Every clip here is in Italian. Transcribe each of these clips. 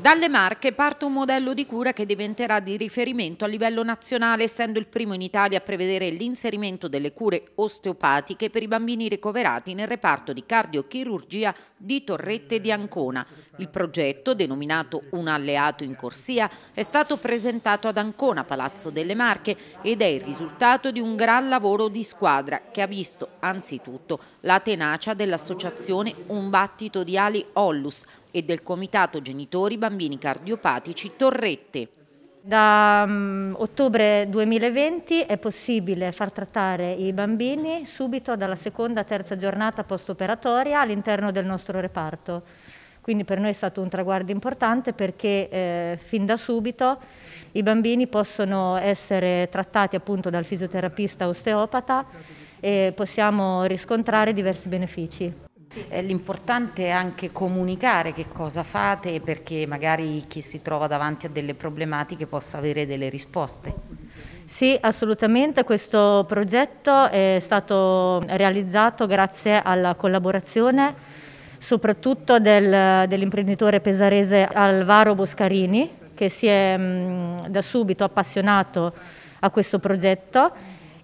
Dalle Marche parte un modello di cura che diventerà di riferimento a livello nazionale, essendo il primo in Italia a prevedere l'inserimento delle cure osteopatiche per i bambini ricoverati nel reparto di cardiochirurgia di Torrette di Ancona. Il progetto, denominato Un alleato in corsia, è stato presentato ad Ancona, Palazzo delle Marche, ed è il risultato di un gran lavoro di squadra che ha visto anzitutto la tenacia dell'associazione Un battito di ali Ollus, e del Comitato Genitori Bambini Cardiopatici Torrette. Da um, ottobre 2020 è possibile far trattare i bambini subito dalla seconda terza giornata post-operatoria all'interno del nostro reparto. Quindi per noi è stato un traguardo importante perché eh, fin da subito i bambini possono essere trattati appunto dal fisioterapista osteopata e possiamo riscontrare diversi benefici. L'importante è anche comunicare che cosa fate perché magari chi si trova davanti a delle problematiche possa avere delle risposte. Sì, assolutamente, questo progetto è stato realizzato grazie alla collaborazione soprattutto del, dell'imprenditore pesarese Alvaro Boscarini che si è mh, mm, da subito appassionato a questo progetto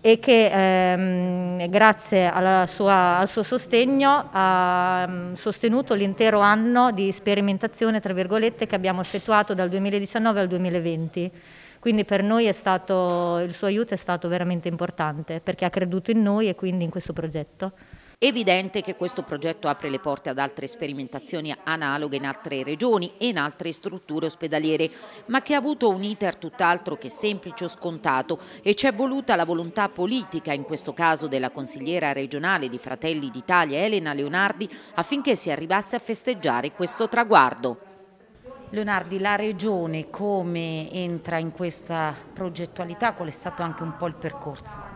e che ehm, grazie sua, al suo sostegno ha mm, sostenuto l'intero anno di sperimentazione, tra virgolette, che abbiamo effettuato dal 2019 al 2020. Quindi per noi stato, il suo aiuto è stato veramente importante perché ha creduto in noi e quindi in questo progetto. Evidente che questo progetto apre le porte ad altre sperimentazioni analoghe in altre regioni e in altre strutture ospedaliere, ma che ha avuto un iter tutt'altro che semplice o scontato e c'è voluta la volontà politica, in questo caso della consigliera regionale di Fratelli d'Italia Elena Leonardi, affinché si arrivasse a festeggiare questo traguardo. Leonardi, la Regione come entra in questa progettualità? Qual è stato anche un po' il percorso?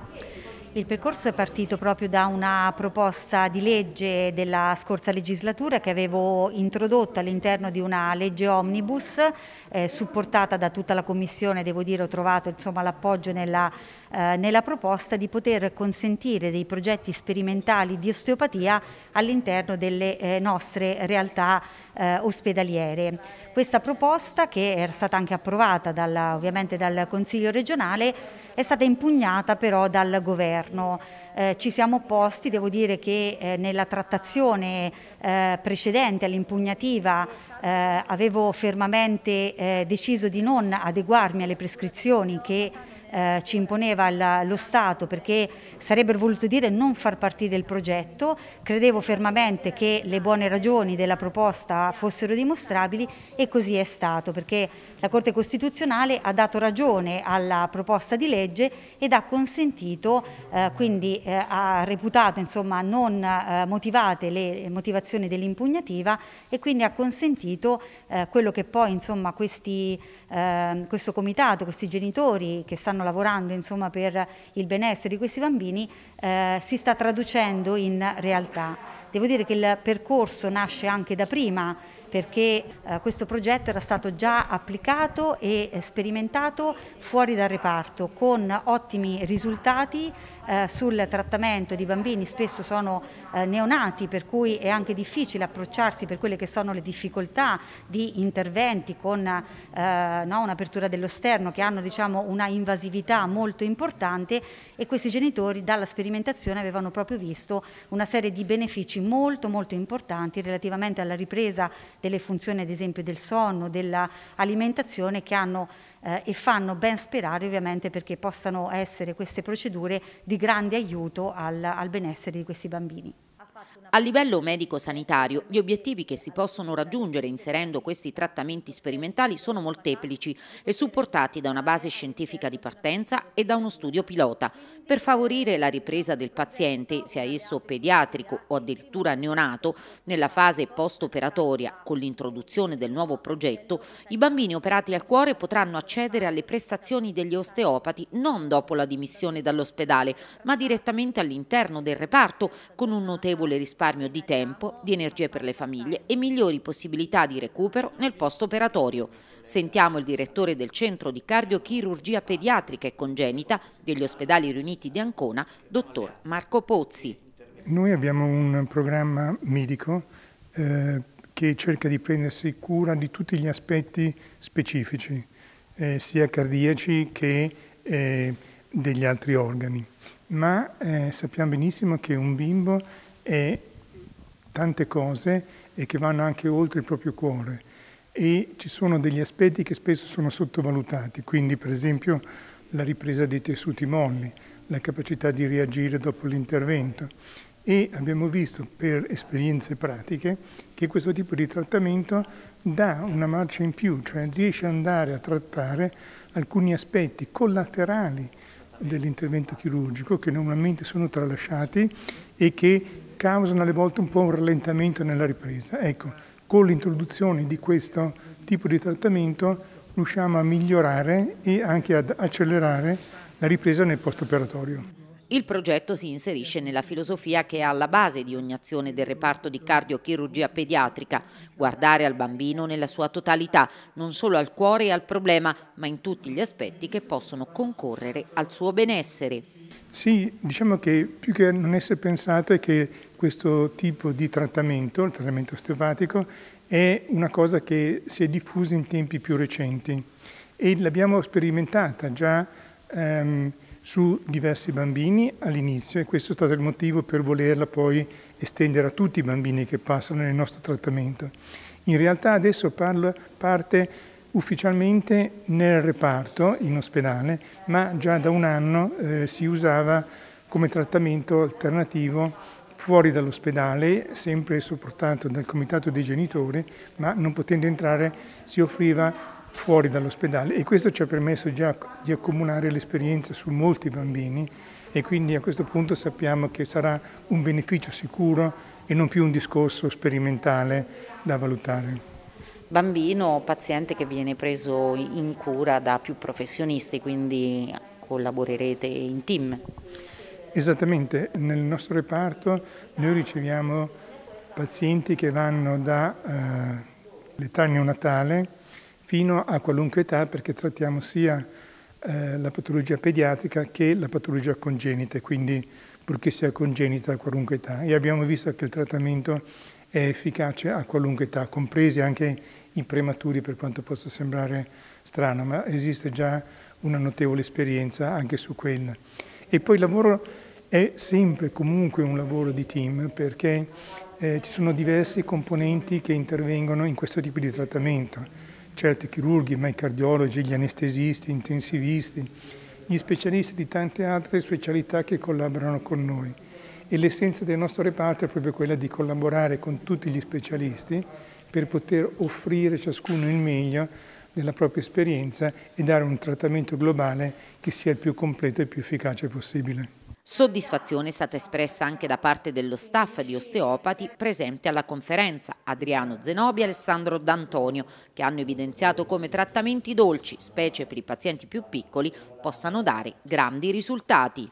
Il percorso è partito proprio da una proposta di legge della scorsa legislatura che avevo introdotto all'interno di una legge omnibus eh, supportata da tutta la Commissione, devo dire ho trovato l'appoggio nella eh, nella proposta di poter consentire dei progetti sperimentali di osteopatia all'interno delle eh, nostre realtà eh, ospedaliere. Questa proposta, che era stata anche approvata dalla, ovviamente dal Consiglio regionale, è stata impugnata però dal governo. Eh, ci siamo opposti, devo dire che eh, nella trattazione precedente all'impugnativa avevo fermamente deciso di non adeguarmi alle prescrizioni che eh, ci imponeva la, lo Stato perché sarebbe voluto dire non far partire il progetto, credevo fermamente che le buone ragioni della proposta fossero dimostrabili e così è stato perché la Corte Costituzionale ha dato ragione alla proposta di legge ed ha consentito, eh, quindi eh, ha reputato insomma, non eh, motivate le motivazioni dell'impugnativa e quindi ha consentito eh, quello che poi insomma, questi, ehm, questo comitato, questi genitori che stanno stanno lavorando insomma, per il benessere di questi bambini eh, si sta traducendo in realtà. Devo dire che il percorso nasce anche da prima perché eh, questo progetto era stato già applicato e eh, sperimentato fuori dal reparto con ottimi risultati eh, sul trattamento di bambini, spesso sono neonati per cui è anche difficile approcciarsi per quelle che sono le difficoltà di interventi con un'apertura dello sterno che hanno diciamo, una invasività molto importante e questi genitori dalla sperimentazione avevano proprio visto una serie di benefici molto molto importanti relativamente alla ripresa delle funzioni ad esempio del sonno, dell'alimentazione che hanno eh, e fanno ben sperare ovviamente perché possano essere queste procedure di grande aiuto al, al benessere di questi bambini. A livello medico-sanitario, gli obiettivi che si possono raggiungere inserendo questi trattamenti sperimentali sono molteplici e supportati da una base scientifica di partenza e da uno studio pilota. Per favorire la ripresa del paziente, sia esso pediatrico o addirittura neonato, nella fase post-operatoria, con l'introduzione del nuovo progetto, i bambini operati al cuore potranno accedere alle prestazioni degli osteopati non dopo la dimissione dall'ospedale, ma direttamente all'interno del reparto con un notevole risparmio risparmio di tempo, di energie per le famiglie e migliori possibilità di recupero nel post-operatorio. Sentiamo il direttore del Centro di Cardiochirurgia Pediatrica e Congenita degli Ospedali Riuniti di Ancona, dottor Marco Pozzi. Noi abbiamo un programma medico eh, che cerca di prendersi cura di tutti gli aspetti specifici, eh, sia cardiaci che eh, degli altri organi ma eh, sappiamo benissimo che un bimbo è tante cose e che vanno anche oltre il proprio cuore e ci sono degli aspetti che spesso sono sottovalutati, quindi per esempio la ripresa dei tessuti molli, la capacità di reagire dopo l'intervento e abbiamo visto per esperienze pratiche che questo tipo di trattamento dà una marcia in più, cioè riesce ad andare a trattare alcuni aspetti collaterali dell'intervento chirurgico che normalmente sono tralasciati e che causano alle volte un po' un rallentamento nella ripresa. Ecco, con l'introduzione di questo tipo di trattamento riusciamo a migliorare e anche ad accelerare la ripresa nel post-operatorio. Il progetto si inserisce nella filosofia che è alla base di ogni azione del reparto di cardiochirurgia pediatrica, guardare al bambino nella sua totalità, non solo al cuore e al problema, ma in tutti gli aspetti che possono concorrere al suo benessere. Sì, diciamo che più che non essere pensato è che questo tipo di trattamento, il trattamento osteopatico, è una cosa che si è diffusa in tempi più recenti e l'abbiamo sperimentata già ehm, su diversi bambini all'inizio e questo è stato il motivo per volerla poi estendere a tutti i bambini che passano nel nostro trattamento. In realtà adesso parlo, parte ufficialmente nel reparto in ospedale, ma già da un anno eh, si usava come trattamento alternativo fuori dall'ospedale, sempre supportato dal comitato dei genitori, ma non potendo entrare si offriva fuori dall'ospedale e questo ci ha permesso già di accomunare l'esperienza su molti bambini e quindi a questo punto sappiamo che sarà un beneficio sicuro e non più un discorso sperimentale da valutare bambino paziente che viene preso in cura da più professionisti, quindi collaborerete in team. Esattamente, nel nostro reparto noi riceviamo pazienti che vanno dall'età eh, neonatale fino a qualunque età perché trattiamo sia eh, la patologia pediatrica che la patologia congenita, quindi purché sia congenita a qualunque età. E abbiamo visto che il trattamento è efficace a qualunque età, compresi anche i prematuri per quanto possa sembrare strano, ma esiste già una notevole esperienza anche su quella. E poi il lavoro è sempre comunque un lavoro di team perché eh, ci sono diversi componenti che intervengono in questo tipo di trattamento, certo i chirurghi, ma i cardiologi, gli anestesisti, gli intensivisti, gli specialisti di tante altre specialità che collaborano con noi e l'essenza del nostro reparto è proprio quella di collaborare con tutti gli specialisti per poter offrire ciascuno il meglio della propria esperienza e dare un trattamento globale che sia il più completo e più efficace possibile. Soddisfazione è stata espressa anche da parte dello staff di osteopati presente alla conferenza, Adriano Zenobi e Alessandro D'Antonio, che hanno evidenziato come trattamenti dolci, specie per i pazienti più piccoli, possano dare grandi risultati.